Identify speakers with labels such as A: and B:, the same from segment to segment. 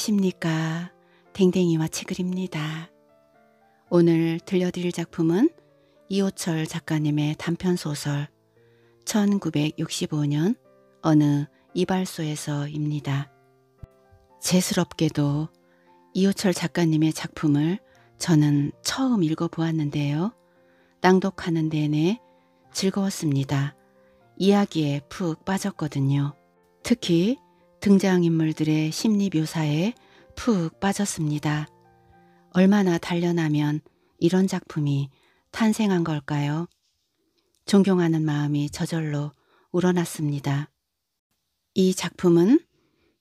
A: 안녕하십니까. 댕댕이와 책을입니다 오늘 들려드릴 작품은 이호철 작가님의 단편소설 1965년 어느 이발소에서입니다. 재스럽게도 이호철 작가님의 작품을 저는 처음 읽어보았는데요. 낭독하는 내내 즐거웠습니다. 이야기에 푹 빠졌거든요. 특히 등장인물들의 심리 묘사에 푹 빠졌습니다. 얼마나 단련하면 이런 작품이 탄생한 걸까요? 존경하는 마음이 저절로 우러났습니다. 이 작품은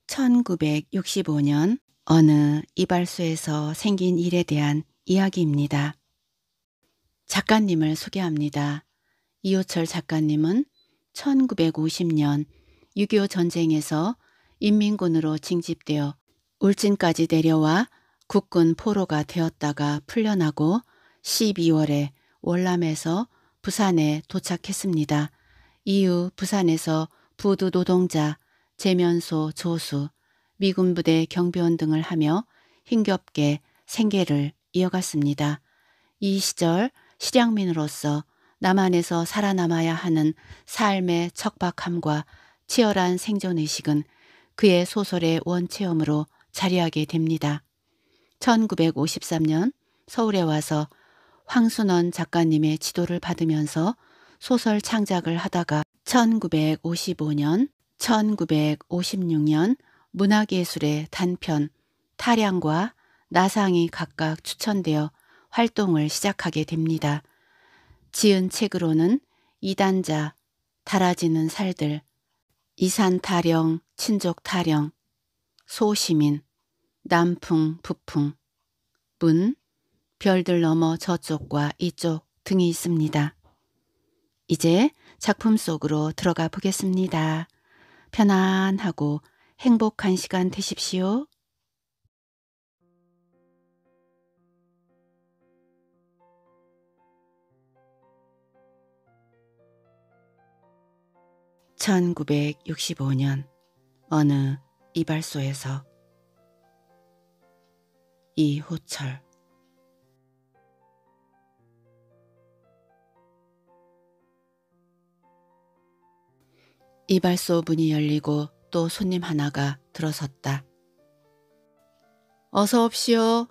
A: 1965년 어느 이발소에서 생긴 일에 대한 이야기입니다. 작가님을 소개합니다. 이호철 작가님은 1950년 6.25 전쟁에서 인민군으로 징집되어 울진까지 내려와 국군 포로가 되었다가 풀려나고 12월에 월남에서 부산에 도착했습니다. 이후 부산에서 부두 노동자, 재면소 조수, 미군 부대 경비원 등을 하며 힘겹게 생계를 이어갔습니다. 이 시절 실향민으로서 남한에서 살아남아야 하는 삶의 척박함과 치열한 생존의식은 그의 소설의 원체험으로 자리하게 됩니다. 1953년 서울에 와서 황순원 작가님의 지도를 받으면서 소설 창작을 하다가 1955년, 1956년 문학예술의 단편 타량과 나상이 각각 추천되어 활동을 시작하게 됩니다. 지은 책으로는 이단자, 달아지는 살들, 이산 타령, 친족 타령, 소시민, 남풍, 북풍, 문, 별들 넘어 저쪽과 이쪽 등이 있습니다. 이제 작품 속으로 들어가 보겠습니다. 편안하고 행복한 시간 되십시오. 1965년 어느 이발소에서 이호철 이발소 문이 열리고 또 손님 하나가 들어섰다. 어서 옵시오.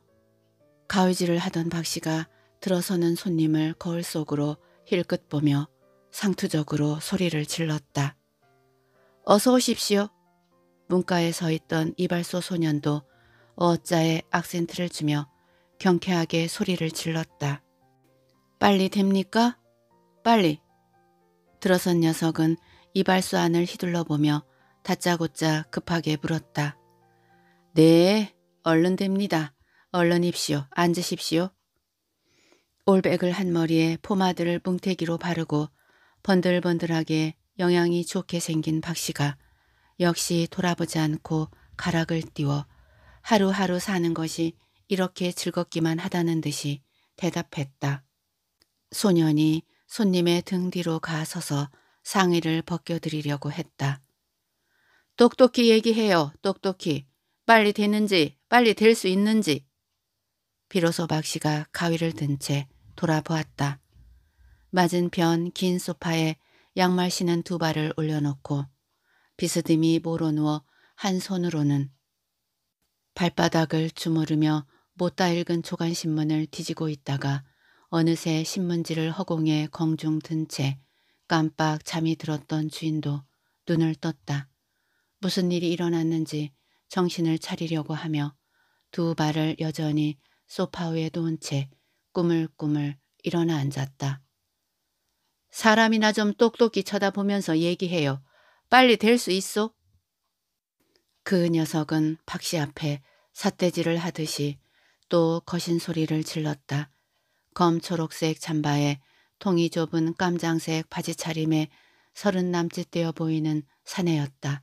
A: 가위질을 하던 박 씨가 들어서는 손님을 거울 속으로 힐끗 보며 상투적으로 소리를 질렀다. 어서 오십시오. 문가에 서 있던 이발소 소년도 어짜에 악센트를 주며 경쾌하게 소리를 질렀다. 빨리 됩니까? 빨리. 들어선 녀석은 이발소 안을 휘둘러 보며 다짜고짜 급하게 물었다. 네, 얼른 됩니다. 얼른 입시오. 앉으십시오. 올백을 한 머리에 포마드를 뭉태기로 바르고 번들번들하게 영향이 좋게 생긴 박 씨가 역시 돌아보지 않고 가락을 띄워 하루하루 사는 것이 이렇게 즐겁기만 하다는 듯이 대답했다. 소년이 손님의 등 뒤로 가서서 상의를 벗겨드리려고 했다. 똑똑히 얘기해요. 똑똑히. 빨리 되는지 빨리 될 수 있는지. 비로소 박 씨가 가위를 든 채 돌아보았다. 맞은편 긴 소파에 양말 신은 두 발을 올려놓고 비스듬히 모로 누워 한 손으로는 발바닥을 주무르며 못다 읽은 초간신문을 뒤지고 있다가 어느새 신문지를 허공에 공중 든 채 깜빡 잠이 들었던 주인도 눈을 떴다. 무슨 일이 일어났는지 정신을 차리려고 하며 두 발을 여전히 소파 위에 놓은 채 꾸물꾸물 일어나 앉았다. 사람이나 좀 똑똑히 쳐다보면서 얘기해요. 빨리 될 수 있어? 그 녀석은 박씨 앞에 삿대질을 하듯이 또 거신 소리를 질렀다. 검초록색 잠바에 통이 좁은 깜장색 바지 차림에 서른 남짓되어 보이는 사내였다.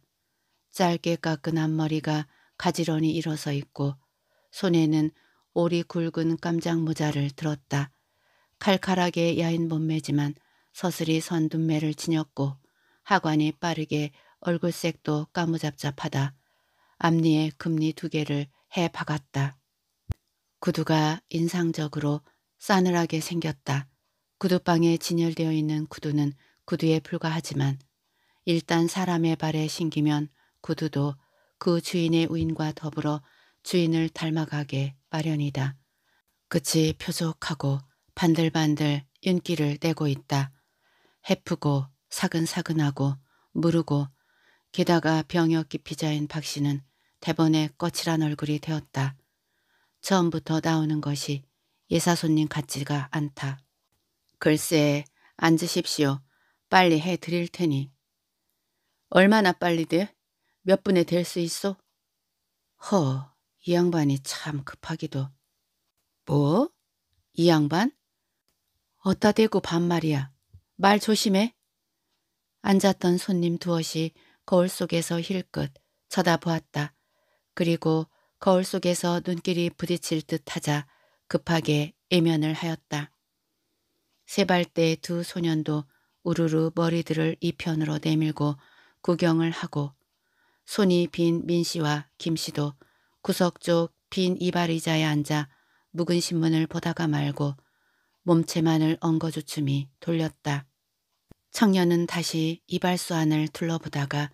A: 짧게 깎은 앞머리가 가지런히 일어서 있고 손에는 오리 굵은 깜장 모자를 들었다. 칼칼하게 야인 몸매지만 서슬이 선둔매를 지녔고 하관이 빠르게 얼굴색도 까무잡잡하다. 앞니에 금리 두 개를 해 박았다. 구두가 인상적으로 싸늘하게 생겼다. 구두방에 진열되어 있는 구두는 구두에 불과하지만 일단 사람의 발에 신기면 구두도 그 주인의 우인과 더불어 주인을 닮아가게 마련이다. 끝이 표족하고 반들반들 윤기를 내고 있다. 해프고 사근사근하고 무르고 게다가 병역 기피자인 박 씨는 대번에 거칠한 얼굴이 되었다. 처음부터 나오는 것이 예사손님 같지가 않다. 글쎄 앉으십시오. 빨리 해드릴 테니. 얼마나 빨리 돼? 몇 분에 될 수 있어? 허, 이 양반이 참 급하기도. 뭐? 이 양반? 어따 대고 반말이야. 말 조심해. 앉았던 손님 두엇이 거울 속에서 힐끗 쳐다보았다. 그리고 거울 속에서 눈길이 부딪힐 듯 하자 급하게 애면을 하였다. 세발대 두 소년도 우르르 머리들을 이편으로 내밀고 구경을 하고 손이 빈 민씨와 김씨도 구석 쪽 빈 이발의자에 앉아 묵은 신문을 보다가 말고 몸체만을 엉거주춤이 돌렸다. 청년은 다시 이발소 안을 둘러보다가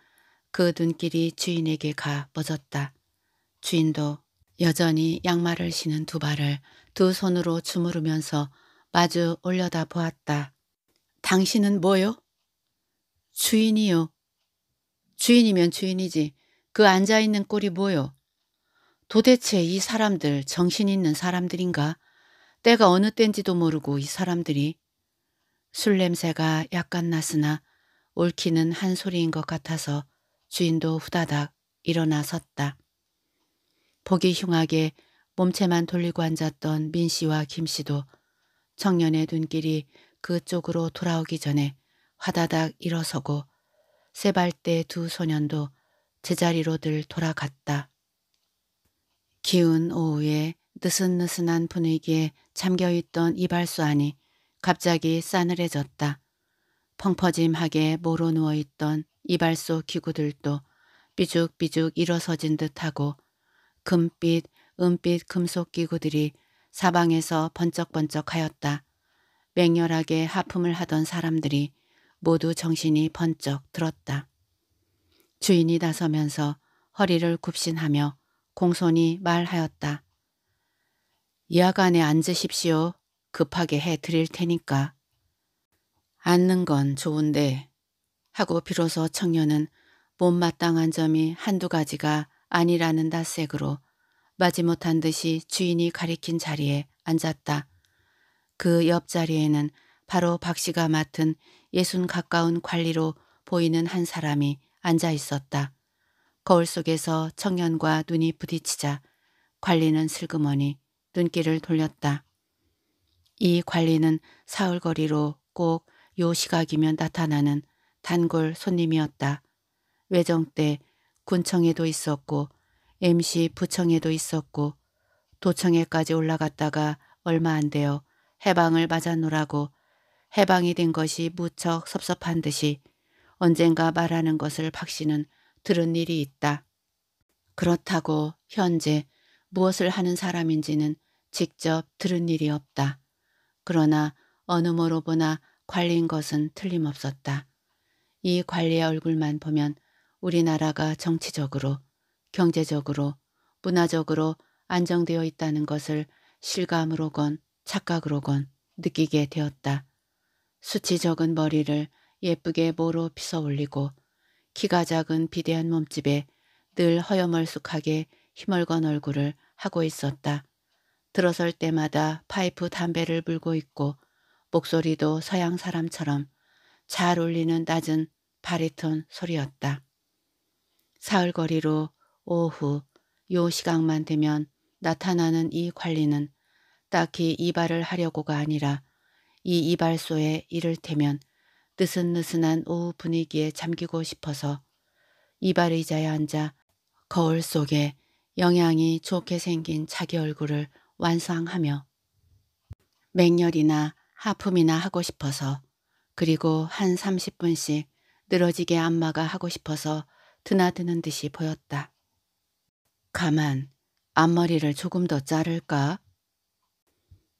A: 그 눈길이 주인에게 가 뻗었다. 주인도 여전히 양말을 신은 두 발을 두 손으로 주무르면서 마주 올려다 보았다. 당신은 뭐요? 주인이요. 주인이면 주인이지. 그 앉아있는 꼴이 뭐요? 도대체 이 사람들 정신있는 사람들인가? 때가 어느 땐지도 모르고 이 사람들이 술 냄새가 약간 났으나 옳기는 한 소리인 것 같아서 주인도 후다닥 일어나 섰다. 보기 흉하게 몸체만 돌리고 앉았던 민 씨와 김 씨도 청년의 눈길이 그쪽으로 돌아오기 전에 화다닥 일어서고 세발대 두 소년도 제자리로들 돌아갔다. 기운 오후에 느슨느슨한 분위기에 잠겨있던 이발소 안이 갑자기 싸늘해졌다. 펑퍼짐하게 모로 누워있던 이발소 기구들도 삐죽삐죽 일어서진 듯하고 금빛, 은빛 금속 기구들이 사방에서 번쩍번쩍하였다. 맹렬하게 하품을 하던 사람들이 모두 정신이 번쩍 들었다. 주인이 나서면서 허리를 굽신하며 공손히 말하였다. 이하간에 앉으십시오. 급하게 해드릴 테니까. 앉는 건 좋은데 하고 비로소 청년은 못마땅한 점이 한두 가지가 아니라는 낯색으로 마지못한 듯이 주인이 가리킨 자리에 앉았다. 그 옆자리에는 바로 박 씨가 맡은 예순 가까운 관리로 보이는 한 사람이 앉아 있었다. 거울 속에서 청년과 눈이 부딪히자 관리는 슬그머니 눈길을 돌렸다. 이 관리는 사흘 거리로 꼭 요 시각이면 나타나는 단골 손님이었다. 외정 때 군청에도 있었고 MC 부청에도 있었고 도청에까지 올라갔다가 얼마 안 되어 해방을 맞아노라고 해방이 된 것이 무척 섭섭한 듯이 언젠가 말하는 것을 박 씨는 들은 일이 있다. 그렇다고 현재 무엇을 하는 사람인지는 직접 들은 일이 없다. 그러나 어느 모로 보나 관리인 것은 틀림없었다. 이 관리의 얼굴만 보면 우리나라가 정치적으로, 경제적으로, 문화적으로 안정되어 있다는 것을 실감으로건 착각으로건 느끼게 되었다. 수치 적은 머리를 예쁘게 모로 피서 올리고 키가 작은 비대한 몸집에 늘허염얼숙하게 희멀건 얼굴을 하고 있었다. 들어설 때마다 파이프 담배를 불고 있고 목소리도 서양 사람처럼 잘 울리는 낮은 바리톤 소리였다. 사흘거리로 오후 요 시각만 되면 나타나는 이 관리는 딱히 이발을 하려고가 아니라 이 이발소에 이를테면 느슨느슨한 오후 분위기에 잠기고 싶어서 이발의자에 앉아 거울 속에 영양이 좋게 생긴 자기 얼굴을 완성하며 맹렬이나 하품이나 하고 싶어서 그리고 한 30분씩 늘어지게 안마가 하고 싶어서 드나드는 듯이 보였다. 가만, 앞머리를 조금 더 자를까?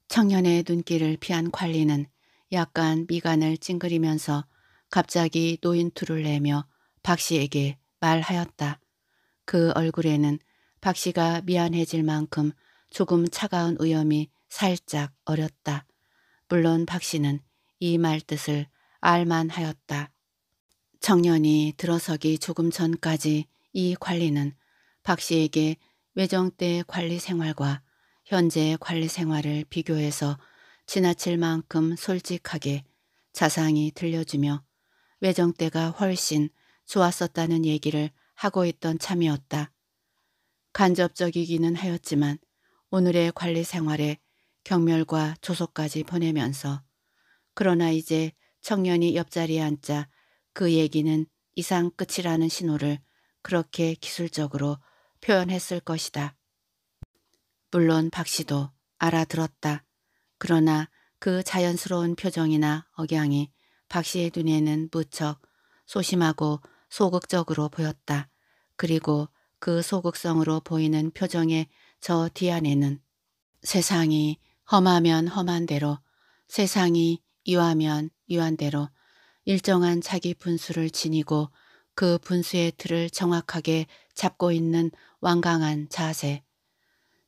A: 청년의 눈길을 피한 관리는 약간 미간을 찡그리면서 갑자기 노인투를 내며 박 씨에게 말하였다. 그 얼굴에는 박 씨가 미안해질 만큼 조금 차가운 위험이 살짝 어렸다. 물론 박 씨는 이 말뜻을 알만 하였다. 청년이 들어서기 조금 전까지 이 관리는 박 씨에게 외정 때 관리 생활과 현재 관리 생활을 비교해서 지나칠 만큼 솔직하게 자상히 들려주며 외정 때가 훨씬 좋았었다는 얘기를 하고 있던 참이었다. 간접적이기는 하였지만 오늘의 관리 생활에 경멸과 조소까지 보내면서 그러나 이제 청년이 옆자리에 앉자 그 얘기는 이상 끝이라는 신호를 그렇게 기술적으로 표현했을 것이다. 물론 박 씨도 알아들었다. 그러나 그 자연스러운 표정이나 억양이 박 씨의 눈에는 무척 소심하고 소극적으로 보였다. 그리고 그 소극성으로 보이는 표정의 저 뒤안에는 세상이 험하면 험한 대로 세상이 유하면 유한 대로 일정한 자기 분수를 지니고 그 분수의 틀을 정확하게 잡고 있는 완강한 자세.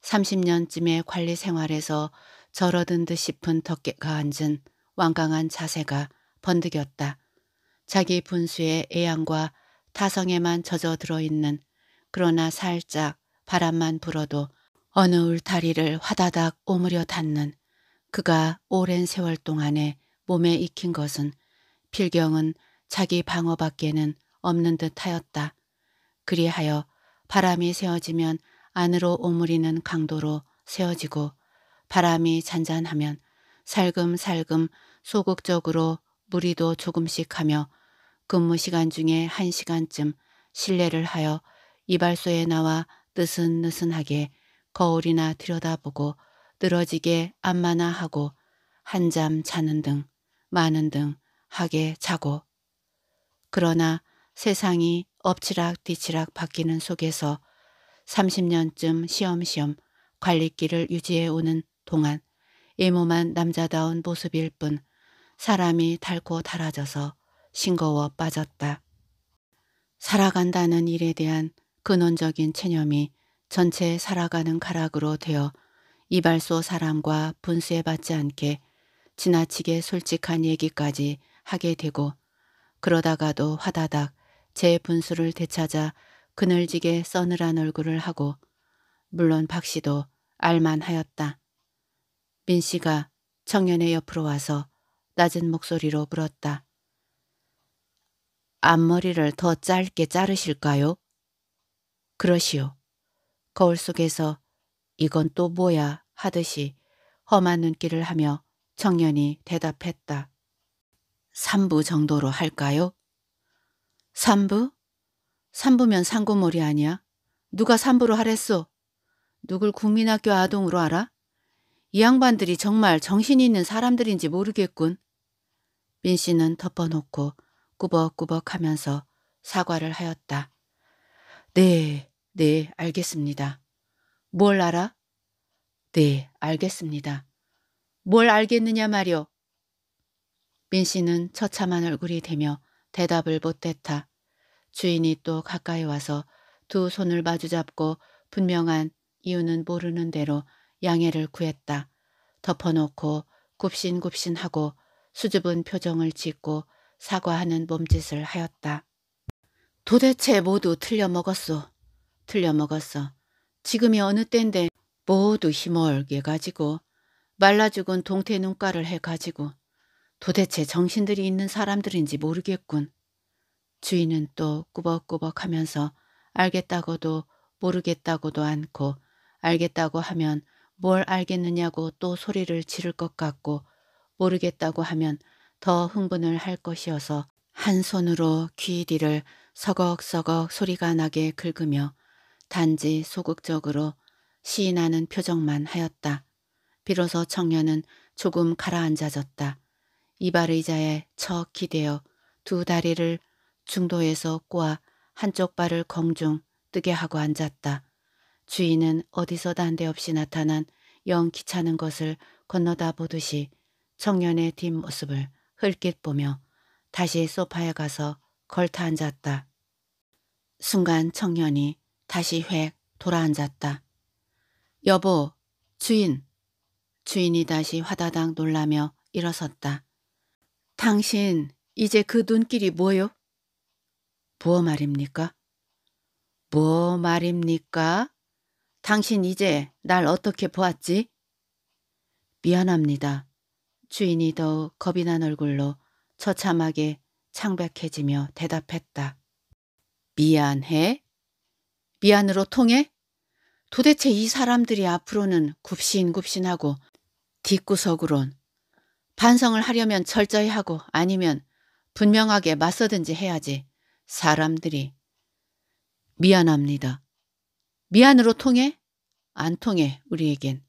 A: 30년쯤의 관리 생활에서 절어든 듯 싶은 덕계가 앉은 완강한 자세가 번득였다. 자기 분수의 애양과 타성에만 젖어 들어있는 그러나 살짝 바람만 불어도 어느 울타리를 화다닥 오므려 닿는 그가 오랜 세월 동안에 몸에 익힌 것은 필경은 자기 방어 밖에는 없는 듯 하였다. 그리하여 바람이 세어지면 안으로 오므리는 강도로 세어지고 바람이 잔잔하면 살금살금 소극적으로 무리도 조금씩 하며 근무 시간 중에 한시간쯤 실례를 하여 이발소에 나와 느슨느슨하게 거울이나 들여다보고 늘어지게 안마나 하고 한잠 자는 등 마는 등 하게 자고 그러나 세상이 엎치락뒤치락 바뀌는 속에서 30년쯤 시험시험 관리길을 유지해오는 동안 예모만 남자다운 모습일 뿐 사람이 닳고 닳아져서 싱거워 빠졌다. 살아간다는 일에 대한 근원적인 체념이 전체 살아가는 가락으로 되어 이발소 사람과 분수에받지 않게 지나치게 솔직한 얘기까지 하게 되고 그러다가도 화다닥 제 분수를 되찾아 그늘지게 써늘한 얼굴을 하고 물론 박 씨도 알만하였다. 민 씨가 청년의 옆으로 와서 낮은 목소리로 물었다. 앞머리를 더 짧게 자르실까요? 그러시오. 거울 속에서 이건 또 뭐야 하듯이 험한 눈길을 하며 청년이 대답했다. 3부 정도로 할까요? 3부? 3부면 상고몰이 아니야? 누가 3부로 하랬소? 누굴 국민학교 아동으로 알아? 이 양반들이 정말 정신이 있는 사람들인지 모르겠군. 민 씨는 덮어놓고 꾸벅꾸벅 하면서 사과를 하였다. 네, 네, 알겠습니다. 뭘 알아? 네, 알겠습니다. 뭘 알겠느냐 말이오. 민 씨는 처참한 얼굴이 되며 대답을 못했다. 주인이 또 가까이 와서 두 손을 마주잡고 분명한 이유는 모르는 대로 양해를 구했다. 덮어놓고 굽신굽신하고 수줍은 표정을 짓고 사과하는 몸짓을 하였다. 도대체 모두 틀려먹었소. 틀려먹었어. 지금이 어느 땐데 모두 힘얼게 가지고 말라 죽은 동태 눈깔을 해가지고 도대체 정신들이 있는 사람들인지 모르겠군. 주인은 또 꾸벅꾸벅 하면서 알겠다고도 모르겠다고도 않고 알겠다고 하면 뭘 알겠느냐고 또 소리를 지를 것 같고 모르겠다고 하면 더 흥분을 할 것이어서 한 손으로 귀 뒤를 서걱서걱 소리가 나게 긁으며 단지 소극적으로 시인하는 표정만 하였다. 비로소 청년은 조금 가라앉아졌다. 이발의자에 처 기대어 두 다리를 중도에서 꼬아 한쪽 발을 공중 뜨게 하고 앉았다. 주인은 어디서 난데없이 나타난 영 귀찮은 것을 건너다 보듯이 청년의 뒷모습을 흘낏 보며 다시 소파에 가서 걸터 앉았다. 순간 청년이 다시 획 돌아앉았다. 여보, 주인. 주인이 다시 화다당 놀라며 일어섰다. 당신 이제 그 눈길이 뭐요? 뭐 말입니까? 뭐 말입니까? 당신 이제 날 어떻게 보았지? 미안합니다. 주인이 더욱 겁이 난 얼굴로 처참하게 창백해지며 대답했다. 미안해? 미안으로 통해? 도대체 이 사람들이 앞으로는 굽신굽신하고 뒷구석으론 반성을 하려면 철저히 하고 아니면 분명하게 맞서든지 해야지. 사람들이. 미안합니다. 미안으로 통해? 안 통해 우리에겐.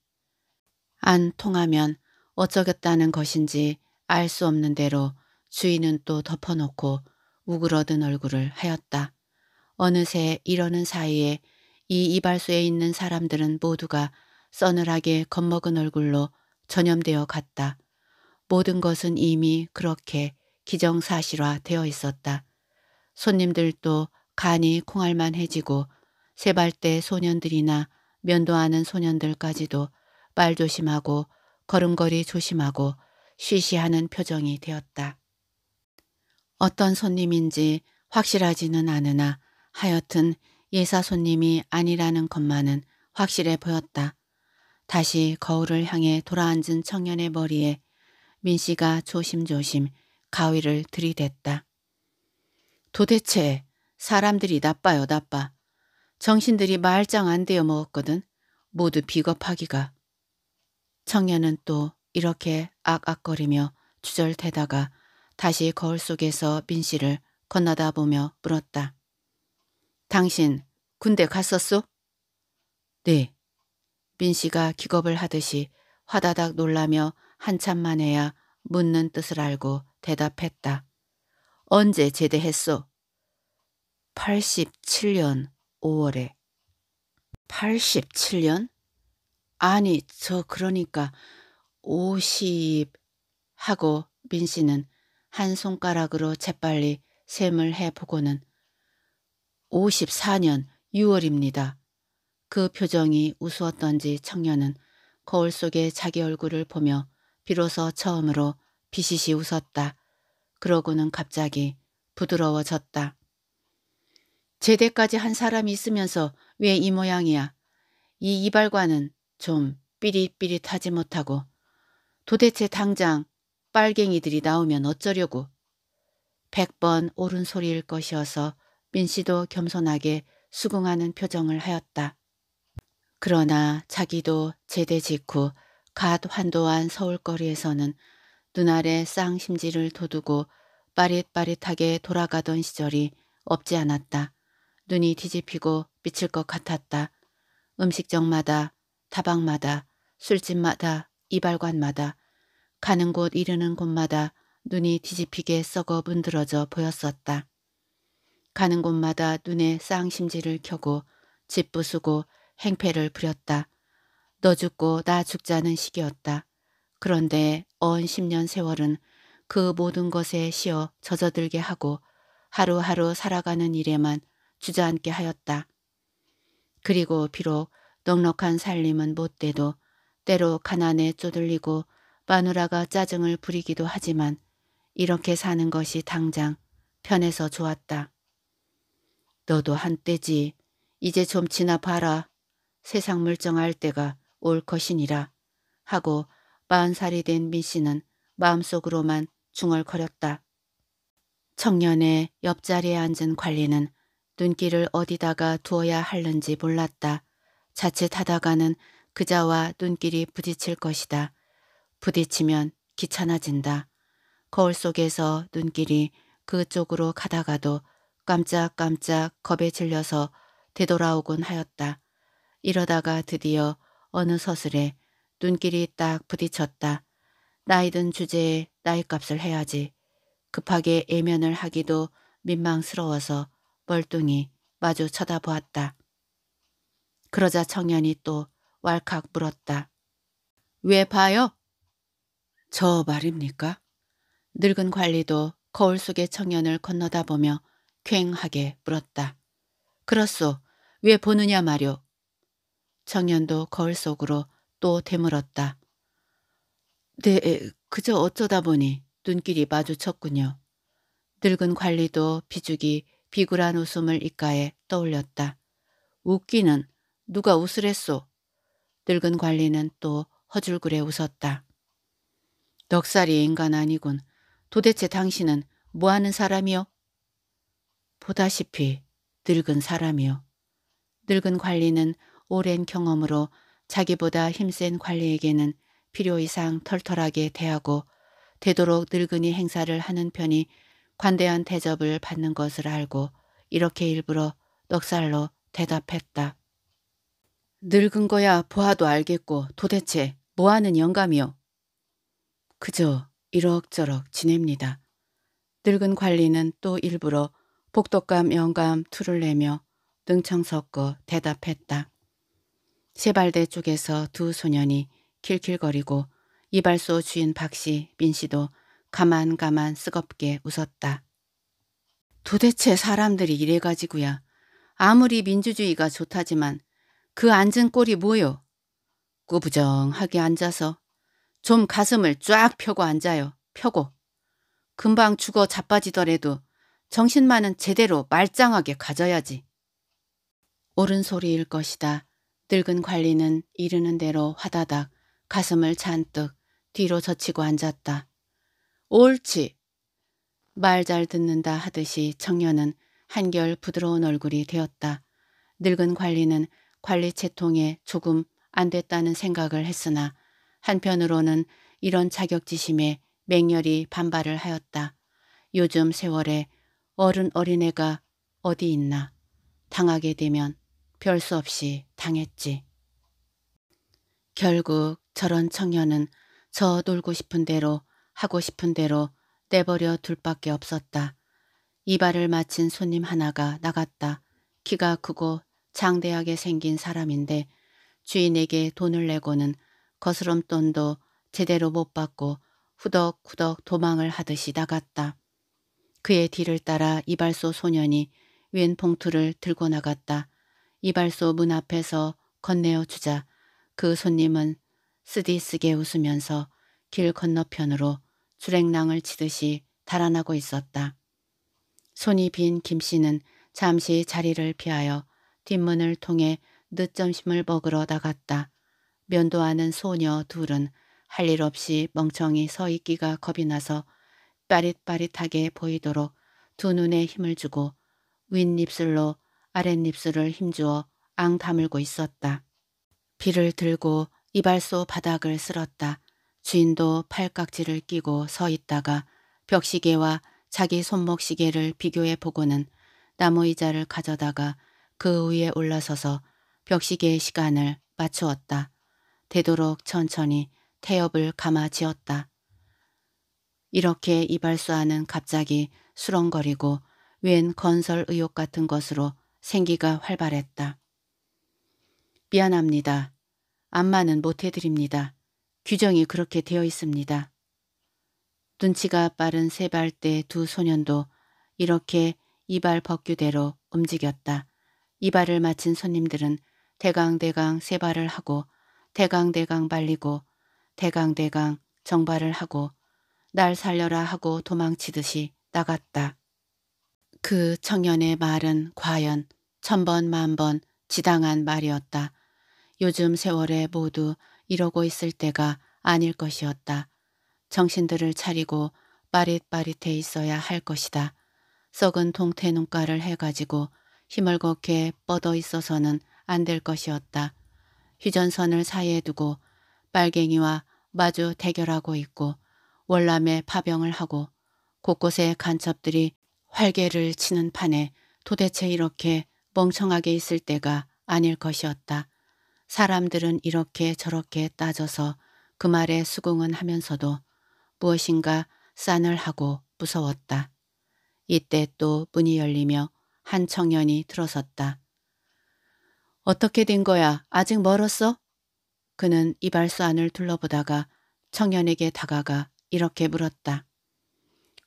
A: 안 통하면 어쩌겠다는 것인지 알 수 없는 대로 주인은 또 덮어놓고 우그러든 얼굴을 하였다. 어느새 이러는 사이에 이 이발소에 있는 사람들은 모두가 서늘하게 겁먹은 얼굴로 전염되어 갔다. 모든 것은 이미 그렇게 기정사실화 되어 있었다. 손님들도 간이 콩알만해지고 세발대 소년들이나 면도하는 소년들까지도 빨 조심하고 걸음걸이 조심하고 쉬쉬하는 표정이 되었다. 어떤 손님인지 확실하지는 않으나 하여튼 예사 손님이 아니라는 것만은 확실해 보였다. 다시 거울을 향해 돌아앉은 청년의 머리에 민 씨가 조심조심 가위를 들이댔다. 도대체 사람들이 나빠요 나빠. 정신들이 말짱 안 되어 먹었거든. 모두 비겁하기가. 청년은 또 이렇게 악악거리며 주절대다가 다시 거울 속에서 민 씨를 건너다 보며 물었다. 당신 군대 갔었소? 네. 민 씨가 기겁을 하듯이 화다닥 놀라며 한참 만에야 묻는 뜻을 알고 대답했다. 언제 제대했소? 87년 5월에. 87년? 아니, 저 그러니까 50 하고 민 씨는 한 손가락으로 재빨리 셈을 해보고는 54년 6월입니다. 그 표정이 우스웠던지 청년은 거울 속에 자기 얼굴을 보며 비로소 처음으로 비시시 웃었다. 그러고는 갑자기 부드러워졌다. 제대까지 한 사람이 있으면서 왜 이 모양이야. 이 이발관은 좀 삐릿삐릿하지 못하고 도대체 당장 빨갱이들이 나오면 어쩌려고. 백번 옳은 소리일 것이어서 민 씨도 겸손하게 수긍하는 표정을 하였다. 그러나 자기도 제대 직후 갓 환도한 서울거리에서는 눈알에 쌍심지를 돋우고 빠릿빠릿하게 돌아가던 시절이 없지 않았다. 눈이 뒤집히고 미칠 것 같았다. 음식점마다 다방마다 술집마다 이발관마다 가는 곳 이르는 곳마다 눈이 뒤집히게 썩어 문드러져 보였었다. 가는 곳마다 눈에 쌍심지를 켜고 짓부수고 행패를 부렸다. 너 죽고 나 죽자는 시기였다 그런데 언 10년 세월은 그 모든 것에 쉬어 젖어들게 하고 하루하루 살아가는 일에만 주저앉게 하였다. 그리고 비록 넉넉한 살림은 못돼도 때로 가난에 쪼들리고 마누라가 짜증을 부리기도 하지만 이렇게 사는 것이 당장 편해서 좋았다. 너도 한때지. 이제 좀 지나 봐라. 세상 물정할 때가 올 것이니라. 하고 마흔 살이 된 민씨는 마음속으로만 중얼거렸다. 청년의 옆자리에 앉은 관리는 눈길을 어디다가 두어야 할는지 몰랐다. 자칫하다가는 그자와 눈길이 부딪힐 것이다. 부딪히면 귀찮아진다. 거울 속에서 눈길이 그쪽으로 가다가도 깜짝깜짝 겁에 질려서 되돌아오곤 하였다. 이러다가 드디어 어느 서슬에 눈길이 딱 부딪혔다. 나이든 주제에 나이값을 해야지. 급하게 애면을 하기도 민망스러워서 멀뚱히 마주 쳐다보았다. 그러자 청년이 또 왈칵 물었다. 왜 봐요? 저 말입니까? 늙은 관리도 거울 속의 청년을 건너다 보며 퀭하게 물었다. 그렇소. 왜 보느냐 마려. 청년도 거울 속으로 또 되물었다. 네, 그저 어쩌다 보니 눈길이 마주쳤군요. 늙은 관리도 비죽이 비굴한 웃음을 입가에 떠올렸다. 웃기는 누가 웃으랬소? 늙은 관리는 또 허줄그레 웃었다. 넉살이 인간 아니군. 도대체 당신은 뭐하는 사람이요? 보다시피 늙은 사람이요. 늙은 관리는 오랜 경험으로 자기보다 힘센 관리에게는 필요 이상 털털하게 대하고 되도록 늙은이 행사를 하는 편이 관대한 대접을 받는 것을 알고 이렇게 일부러 넉살로 대답했다. 늙은 거야 보아도 알겠고 도대체 뭐하는 영감이요? 그저 이럭저럭 지냅니다. 늙은 관리는 또 일부러 복덕감 영감 투를 내며 능청 섞어 대답했다. 세발대 쪽에서 두 소년이 킬킬거리고 이발소 주인 박씨, 민씨도 가만가만 쓰겁게 웃었다. 도대체 사람들이 이래가지고야. 아무리 민주주의가 좋다지만 그 앉은 꼴이 뭐요? 꾸부정하게 앉아서 좀 가슴을 쫙 펴고 앉아요. 펴고. 금방 죽어 자빠지더라도 정신만은 제대로 말짱하게 가져야지. 옳은 소리일 것이다. 늙은 관리는 이르는 대로 화다닥 가슴을 잔뜩 뒤로 젖히고 앉았다. 옳지. 말 잘 듣는다 하듯이 청년은 한결 부드러운 얼굴이 되었다. 늙은 관리는 관리 채통에 조금 안 됐다는 생각을 했으나 한편으로는 이런 자격지심에 맹렬히 반발을 하였다. 요즘 세월에 어른 어린애가 어디 있나 당하게 되면 별 수 없이 당했지. 결국 저런 청년은 저 놀고 싶은 대로 하고 싶은 대로 떼버려 둘밖에 없었다. 이발을 마친 손님 하나가 나갔다. 키가 크고 장대하게 생긴 사람인데 주인에게 돈을 내고는 거스름돈도 제대로 못 받고 후덕후덕 도망을 하듯이 나갔다. 그의 뒤를 따라 이발소 소년이 웬 봉투를 들고 나갔다. 이발소 문 앞에서 건네어 주자 그 손님은 쓰디쓰게 웃으면서 길 건너편으로 주랭낭을 치듯이 달아나고 있었다. 손이 빈 김씨는 잠시 자리를 피하여 뒷문을 통해 늦점심을 먹으러 나갔다. 면도하는 소녀 둘은 할 일 없이 멍청이 서 있기가 겁이 나서 빠릿빠릿하게 보이도록 두 눈에 힘을 주고 윗입술로 아랫입술을 힘주어 앙 다물고 있었다. 비를 들고 이발소 바닥을 쓸었다. 주인도 팔깍지를 끼고 서 있다가 벽시계와 자기 손목시계를 비교해 보고는 나무 의자를 가져다가 그 위에 올라서서 벽시계의 시간을 맞추었다. 되도록 천천히 태엽을 감아 지었다. 이렇게 이발소안은 갑자기 수렁거리고 웬 건설 의혹 같은 것으로 생기가 활발했다. 미안합니다. 안마는 못해드립니다. 규정이 그렇게 되어 있습니다. 눈치가 빠른 세발대 두 소년도 이렇게 이발 법규대로 움직였다. 이발을 마친 손님들은 대강대강 세발을 하고 대강대강 발리고 대강대강 정발을 하고 날 살려라 하고 도망치듯이 나갔다. 그 청년의 말은 과연 천번 만번 지당한 말이었다. 요즘 세월에 모두 이러고 있을 때가 아닐 것이었다. 정신들을 차리고 빠릿빠릿해 있어야 할 것이다. 썩은 동태 눈가를 해가지고 힘을걷게 뻗어 있어서는 안 될 것이었다. 휴전선을 사이에 두고 빨갱이와 마주 대결하고 있고 월남에 파병을 하고 곳곳에 간첩들이 활개를 치는 판에 도대체 이렇게 멍청하게 있을 때가 아닐 것이었다. 사람들은 이렇게 저렇게 따져서 그 말에 수긍은 하면서도 무엇인가 싸늘 하고 무서웠다. 이때 또 문이 열리며 한 청년이 들어섰다. 어떻게 된 거야? 아직 멀었어? 그는 이발소 안을 둘러보다가 청년에게 다가가 이렇게 물었다.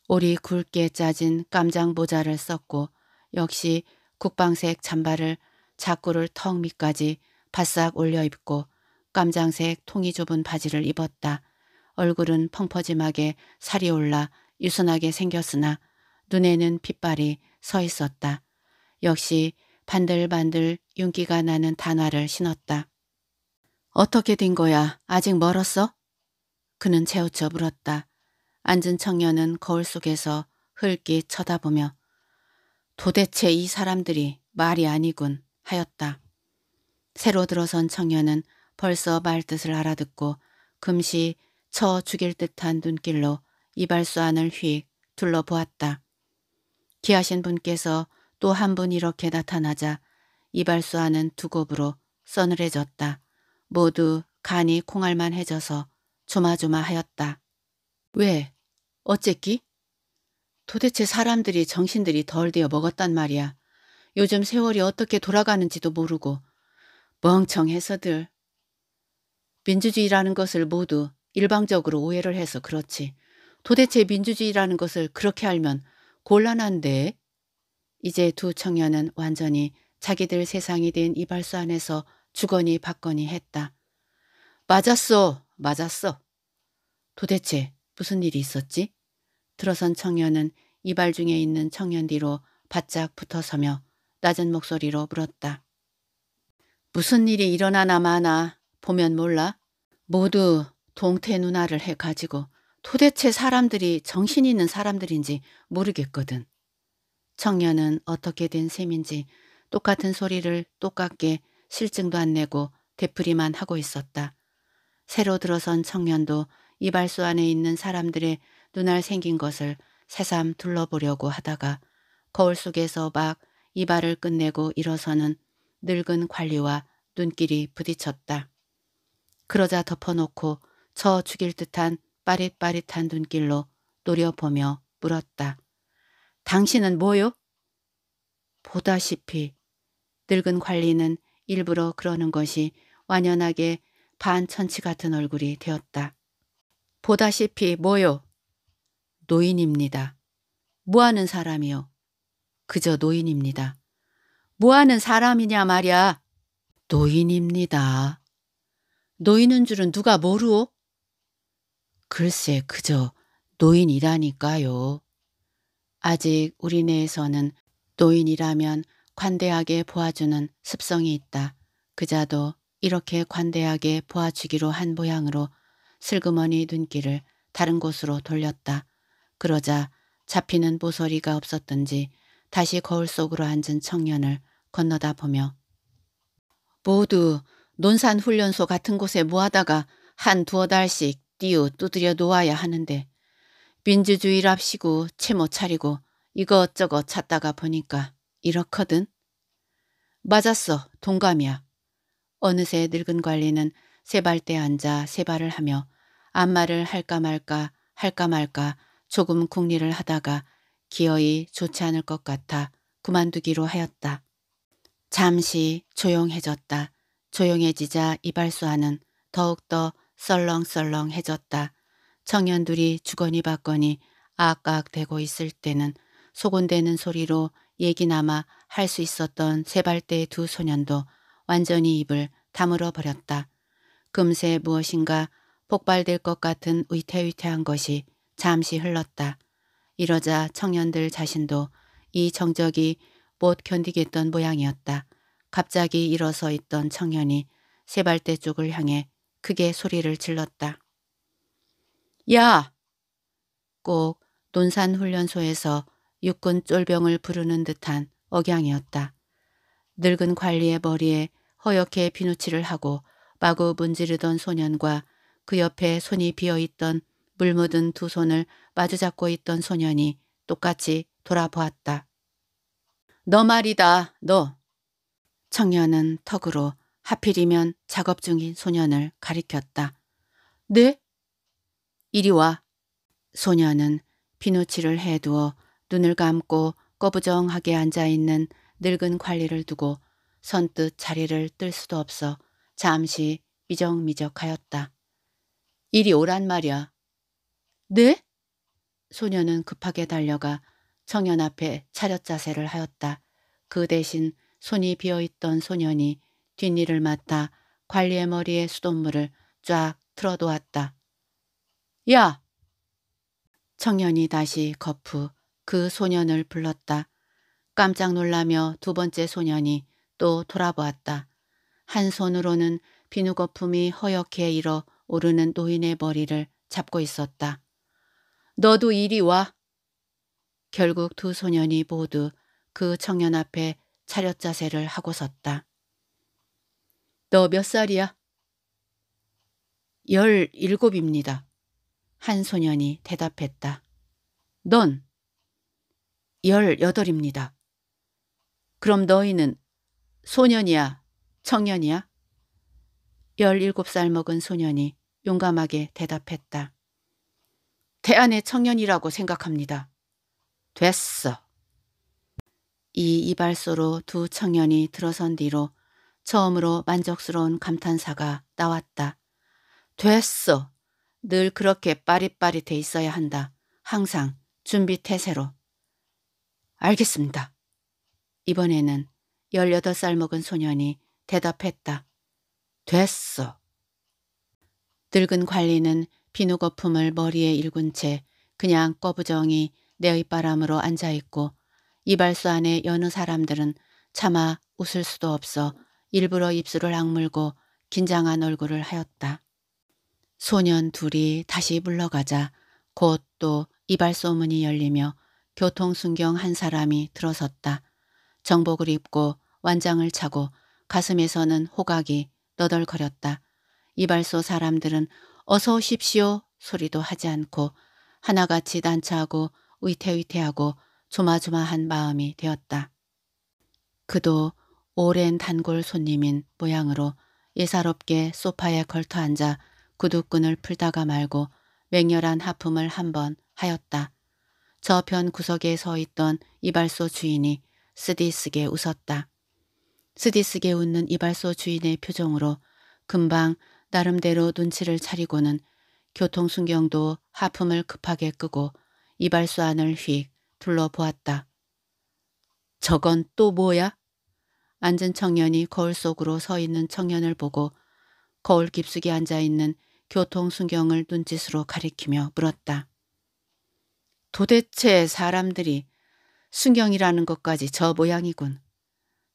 A: 올리 굵게 짜진 깜장 모자를 썼고 역시 국방색 잠바를 자꾸를 턱 밑까지 바싹 올려 입고 깜장색 통이 좁은 바지를 입었다. 얼굴은 펑퍼짐하게 살이 올라 유순하게 생겼으나 눈에는 빛발이서 있었다. 역시 반들반들 윤기가 나는 단화를 신었다. 어떻게 된 거야? 아직 멀었어? 그는 재우쳐 물었다. 앉은 청년은 거울 속에서 흘기 쳐다보며 도대체 이 사람들이 말이 아니군 하였다. 새로 들어선 청년은 벌써 말뜻을 알아듣고 금시 쳐 죽일 듯한 눈길로 이발소 안을 휙 둘러보았다. 귀하신 분께서 또 한 분 이렇게 나타나자 이발소 안은 두 곱으로 서늘해졌다. 모두 간이 콩알만해져서 조마조마하였다. 왜? 어쨌기? 도대체 사람들이 정신들이 덜 되어 먹었단 말이야. 요즘 세월이 어떻게 돌아가는지도 모르고 멍청해서들. 민주주의라는 것을 모두 일방적으로 오해를 해서 그렇지. 도대체 민주주의라는 것을 그렇게 알면 곤란한데. 이제 두 청년은 완전히 자기들 세상이 된 이발소 안에서 주거니 받거니 했다. 맞았어. 맞았어. 도대체 무슨 일이 있었지? 들어선 청년은 이발 중에 있는 청년 뒤로 바짝 붙어서며 낮은 목소리로 물었다. 무슨 일이 일어나나 마나 보면 몰라. 모두 동태 누나를 해가지고 도대체 사람들이 정신 있는 사람들인지 모르겠거든. 청년은 어떻게 된 셈인지 똑같은 소리를 똑같게 실증도 안 내고 되풀이만 하고 있었다. 새로 들어선 청년도 이발소 안에 있는 사람들의 눈알 생긴 것을 새삼 둘러보려고 하다가 거울 속에서 막 이발을 끝내고 일어서는 늙은 관리와 눈길이 부딪혔다. 그러자 덮어놓고 저 죽일 듯한 빠릿빠릿한 눈길로 노려보며 물었다. 당신은 뭐요? 보다시피 늙은 관리는 일부러 그러는 것이 완연하게 반천치 같은 얼굴이 되었다. 보다시피 뭐요? 노인입니다. 뭐하는 사람이요? 그저 노인입니다. 뭐하는 사람이냐 말야. 이 노인입니다. 노인은 줄은 누가 모르오? 글쎄 그저 노인이라니까요. 아직 우리 내에서는 노인이라면 관대하게 보아주는 습성이 있다. 그자도 이렇게 관대하게 보아주기로 한 모양으로 슬그머니 눈길을 다른 곳으로 돌렸다. 그러자 잡히는 모서리가 없었던지 다시 거울 속으로 앉은 청년을 건너다 보며 모두 논산훈련소 같은 곳에 모아다가 한 두어 달씩 띄우 두드려 놓아야 하는데 민주주의랍시고 채못 차리고 이것저것 찾다가 보니까 이렇거든. 맞았어. 동감이야. 어느새 늙은 관리는 세발대에 앉아 세발을 하며 안마를 할까 말까 할까 말까 조금 궁리를 하다가 기어이 좋지 않을 것 같아 그만두기로 하였다. 잠시 조용해졌다. 조용해지자 이발소안는 더욱더 썰렁썰렁해졌다. 청년들이 주거니 받거니 아악대고 있을 때는 소곤대는 소리로 얘기나마 할 수 있었던 세발대의 두 소년도 완전히 입을 다물어 버렸다. 금세 무엇인가 폭발될 것 같은 위태위태한 것이 잠시 흘렀다. 이러자 청년들 자신도 이 정적이 못 견디겠던 모양이었다. 갑자기 일어서 있던 청년이 세발대 쪽을 향해 크게 소리를 질렀다. 야! 꼭 논산훈련소에서 육군 쫄병을 부르는 듯한 억양이었다. 늙은 관리의 머리에 허옇게 비누칠을 하고 마구 문지르던 소년과 그 옆에 손이 비어있던 물 묻은 두 손을 마주잡고 있던 소년이 똑같이 돌아보았다. 너 말이다, 너. 청년은 턱으로 하필이면 작업 중인 소년을 가리켰다. 네? 이리 와. 소년은 비누칠을 해두어 눈을 감고 꺼부정하게 앉아있는 늙은 관리를 두고 선뜻 자리를 뜰 수도 없어 잠시 미적미적하였다. 이리 오란 말이야. 네? 소녀는 급하게 달려가 청년 앞에 차렷 자세를 하였다. 그 대신 손이 비어있던 소년이 뒷일을 맡아 관리의 머리에 수돗물을 쫙 틀어놓았다. 야! 청년이 다시 거푸 그 소년을 불렀다. 깜짝 놀라며 두 번째 소년이 또 돌아보았다. 한 손으로는 비누 거품이 허옇게 일어 오르는 노인의 머리를 잡고 있었다. 너도 이리 와. 결국 두 소년이 모두 그 청년 앞에 차렷 자세를 하고 섰다. 너 몇 살이야? 열일곱입니다. 한 소년이 대답했다. 넌 열여덟입니다. 그럼 너희는 소년이야, 청년이야? 17살 먹은 소년이 용감하게 대답했다. 대안의 청년이라고 생각합니다. 됐어. 이 이발소로 두 청년이 들어선 뒤로 처음으로 만족스러운 감탄사가 나왔다. 됐어. 늘 그렇게 빠릿빠릿해 있어야 한다. 항상 준비태세로. 알겠습니다. 이번에는 열여덟 살 먹은 소년이 대답했다. 됐어. 늙은 관리는 비누 거품을 머리에 일군 채 그냥 꺼부정이 내의바람으로 앉아있고 이발소 안에 여느 사람들은 차마 웃을 수도 없어 일부러 입술을 악물고 긴장한 얼굴을 하였다. 소년 둘이 다시 물러가자 곧 또 이발소 문이 열리며 교통순경 한 사람이 들어섰다. 정복을 입고 완장을 차고 가슴에서는 호각이 너덜거렸다. 이발소 사람들은 어서 오십시오 소리도 하지 않고 하나같이 단차하고 위태위태하고 조마조마한 마음이 되었다. 그도 오랜 단골 손님인 모양으로 예사롭게 소파에 걸터 앉아 구두끈을 풀다가 말고 맹렬한 하품을 한 번 하였다. 저편 구석에 서 있던 이발소 주인이 쓰디스게 웃었다. 쓰디스게 웃는 이발소 주인의 표정으로 금방 나름대로 눈치를 차리고는 교통순경도 하품을 급하게 끄고 이발소 안을 휙 둘러보았다. 저건 또 뭐야? 앉은 청년이 거울 속으로 서 있는 청년을 보고 거울 깊숙이 앉아있는 교통순경을 눈짓으로 가리키며 물었다. 도대체 사람들이 순경이라는 것까지 저 모양이군.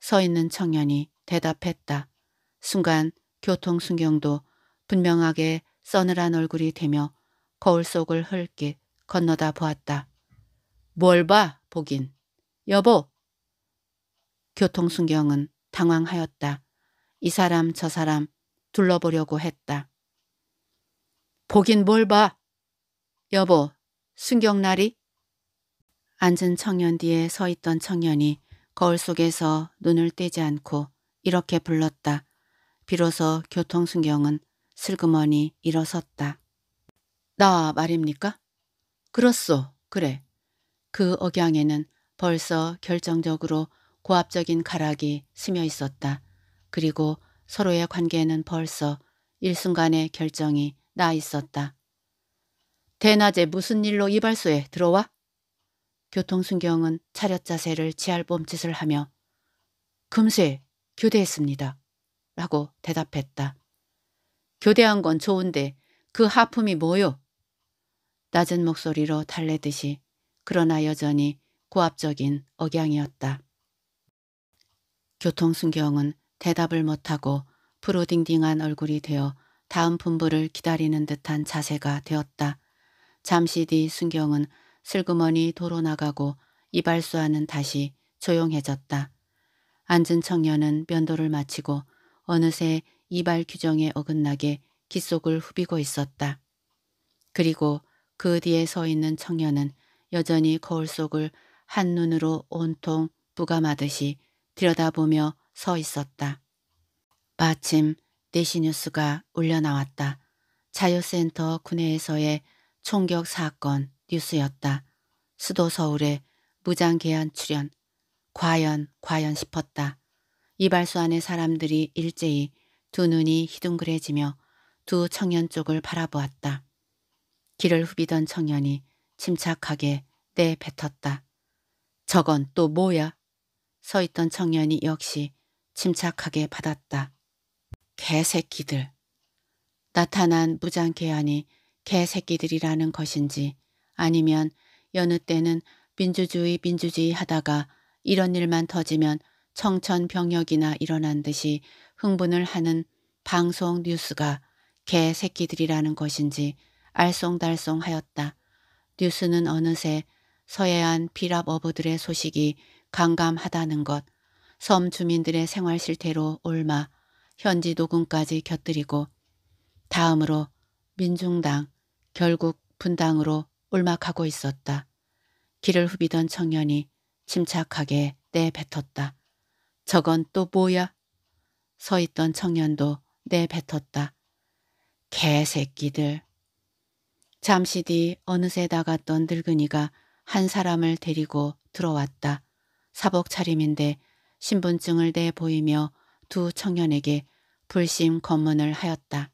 A: 서 있는 청년이 대답했다. 순간 교통순경도 분명하게 서늘한 얼굴이 되며 거울 속을 흘낏 건너다 보았다. 뭘 봐, 보긴. 여보! 교통순경은 당황하였다. 이 사람 저 사람 둘러보려고 했다. 보긴 뭘 봐. 여보, 순경날이? 앉은 청년 뒤에 서 있던 청년이 거울 속에서 눈을 떼지 않고 이렇게 불렀다. 비로소 교통순경은 슬그머니 일어섰다. 나 말입니까? 그렇소. 그래. 그 억양에는 벌써 결정적으로 고압적인 가락이 스며 있었다. 그리고 서로의 관계는 벌써 일순간의 결정이 나 있었다. 대낮에 무슨 일로 이발소에 들어와? 교통순경은 차렷 자세를 취할 몸짓을 하며 금세 교대했습니다. 라고 대답했다. 교대한 건 좋은데 그 하품이 뭐요? 낮은 목소리로 달래듯이 그러나 여전히 고압적인 억양이었다. 교통순경은 대답을 못하고 프로딩딩한 얼굴이 되어 다음 분부를 기다리는 듯한 자세가 되었다. 잠시 뒤 순경은 슬그머니 도로 나가고 이발소와는 다시 조용해졌다. 앉은 청년은 면도를 마치고 어느새 이발 규정에 어긋나게 귓속을 후비고 있었다. 그리고 그 뒤에 서 있는 청년은 여전히 거울 속을 한눈으로 온통 부감하듯이 들여다보며 서 있었다. 마침 내시 뉴스가 울려나왔다. 자유센터 군내에서의 총격 사건. 뉴스였다. 수도 서울의 무장개헌 출현. 과연 과연 싶었다. 이발소 안의 사람들이 일제히 두 눈이 희둥그레지며 두 청년 쪽을 바라보았다. 길을 후비던 청년이 침착하게 내뱉었다. 저건 또 뭐야? 서 있던 청년이 역시 침착하게 받았다. 개새끼들. 나타난 무장개안이 개새끼들이라는 것인지 아니면 여느 때는 민주주의 민주주의 하다가 이런 일만 터지면 청천병역이나 일어난 듯이 흥분을 하는 방송 뉴스가 개새끼들이라는 것인지 알쏭달쏭하였다. 뉴스는 어느새 서해안 비랍 어부들의 소식이 강감하다는 것, 섬 주민들의 생활 실태로 올마 현지 녹음까지 곁들이고 다음으로 민중당 결국 분당으로 울막하고 있었다. 길을 후비던 청년이 침착하게 내뱉었다. 저건 또 뭐야? 서 있던 청년도 내뱉었다. 개새끼들. 잠시 뒤 어느새 나갔던 늙은이가 한 사람을 데리고 들어왔다. 사복 차림인데 신분증을 내보이며 두 청년에게 불심 검문을 하였다.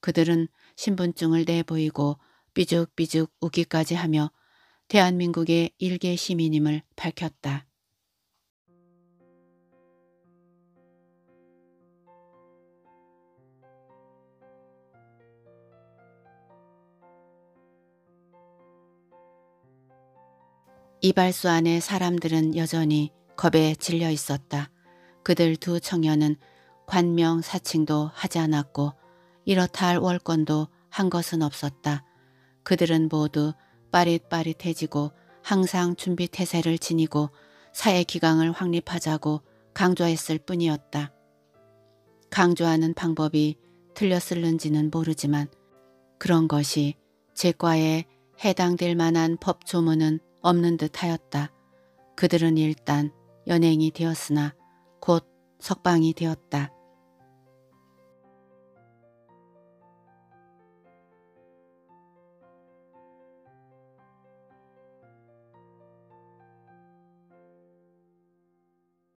A: 그들은 신분증을 내보이고 삐죽삐죽 우기까지 하며 대한민국의 일개 시민임을 밝혔다. 이발소 안에 사람들은 여전히 겁에 질려 있었다. 그들 두 청년은 관명 사칭도 하지 않았고 이렇다 할 월권도 한 것은 없었다. 그들은 모두 빠릿빠릿해지고 항상 준비 태세를 지니고 사회 기강을 확립하자고 강조했을 뿐이었다. 강조하는 방법이 틀렸을는지는 모르지만 그런 것이 제과에 해당될 만한 법 조문은 없는 듯하였다. 그들은 일단 연행이 되었으나 곧 석방이 되었다.